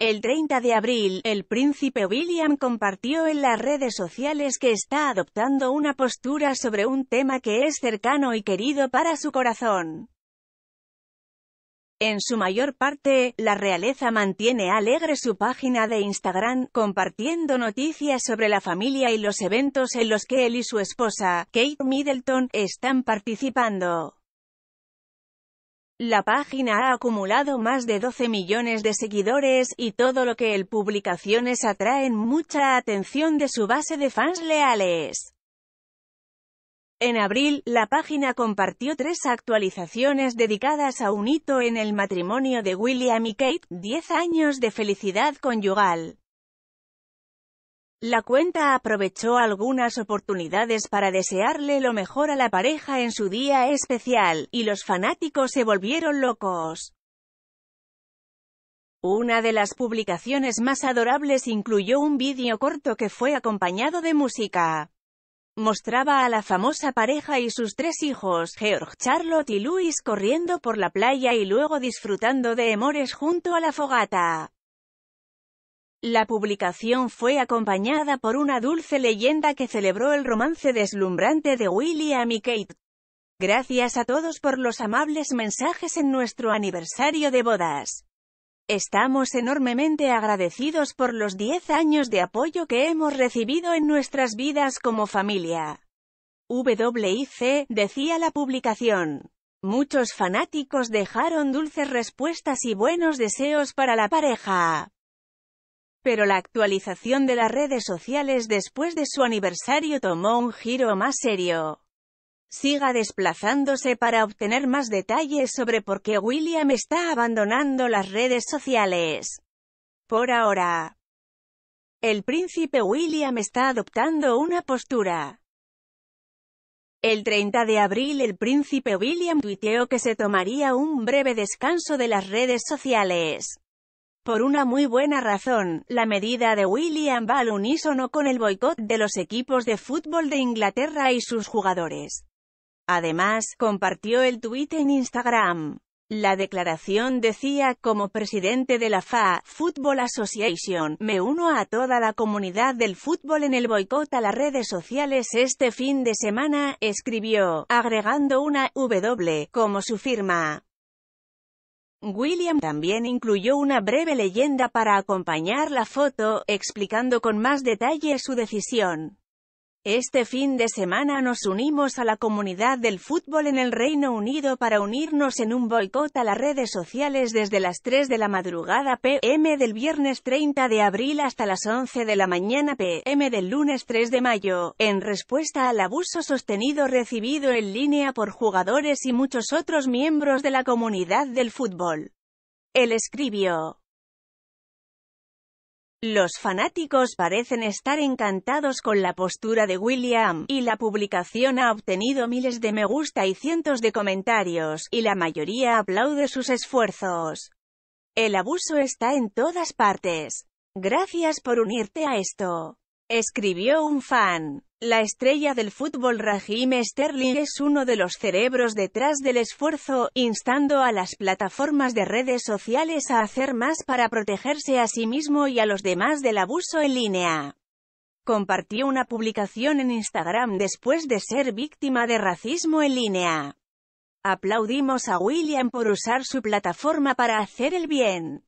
El 30 de abril, el príncipe William compartió en las redes sociales que está adoptando una postura sobre un tema que es cercano y querido para su corazón. En su mayor parte, la realeza mantiene alegre su página de Instagram, compartiendo noticias sobre la familia y los eventos en los que él y su esposa, Kate Middleton, están participando. La página ha acumulado más de 12 millones de seguidores, y todo lo que el publicaciones atraen mucha atención de su base de fans leales. En abril, la página compartió tres actualizaciones dedicadas a un hito en el matrimonio de William y Kate, 10 años de felicidad conyugal. La cuenta aprovechó algunas oportunidades para desearle lo mejor a la pareja en su día especial, y los fanáticos se volvieron locos. Una de las publicaciones más adorables incluyó un vídeo corto que fue acompañado de música. Mostraba a la famosa pareja y sus tres hijos, George, Charlotte y Louis corriendo por la playa y luego disfrutando de amores junto a la fogata. La publicación fue acompañada por una dulce leyenda que celebró el romance deslumbrante de William y Kate. Gracias a todos por los amables mensajes en nuestro aniversario de bodas. Estamos enormemente agradecidos por los 10 años de apoyo que hemos recibido en nuestras vidas como familia. WIC, decía la publicación. Muchos fanáticos dejaron dulces respuestas y buenos deseos para la pareja. Pero la actualización de las redes sociales después de su aniversario tomó un giro más serio. Siga desplazándose para obtener más detalles sobre por qué William está abandonando las redes sociales. Por ahora, el príncipe William está adoptando una postura. El 30 de abril el príncipe William tuiteó que se tomaría un breve descanso de las redes sociales. Por una muy buena razón, la medida de William va al unísono con el boicot de los equipos de fútbol de Inglaterra y sus jugadores. Además, compartió el tuit en Instagram. La declaración decía, como presidente de la FA, Football Association, me uno a toda la comunidad del fútbol en el boicot a las redes sociales este fin de semana, escribió, agregando una W como su firma. William también incluyó una breve leyenda para acompañar la foto, explicando con más detalle su decisión. Este fin de semana nos unimos a la comunidad del fútbol en el Reino Unido para unirnos en un boicot a las redes sociales desde las 3 de la madrugada pm del viernes 30 de abril hasta las 11 de la mañana pm del lunes 3 de mayo, en respuesta al abuso sostenido recibido en línea por jugadores y muchos otros miembros de la comunidad del fútbol. El escribió. Los fanáticos parecen estar encantados con la postura de William, y la publicación ha obtenido miles de me gusta y cientos de comentarios, y la mayoría aplaude sus esfuerzos. El abuso está en todas partes. Gracias por unirte a esto. Escribió un fan. La estrella del fútbol Raheem Sterling es uno de los cerebros detrás del esfuerzo, instando a las plataformas de redes sociales a hacer más para protegerse a sí mismo y a los demás del abuso en línea. Compartió una publicación en Instagram después de ser víctima de racismo en línea. Aplaudimos a William por usar su plataforma para hacer el bien.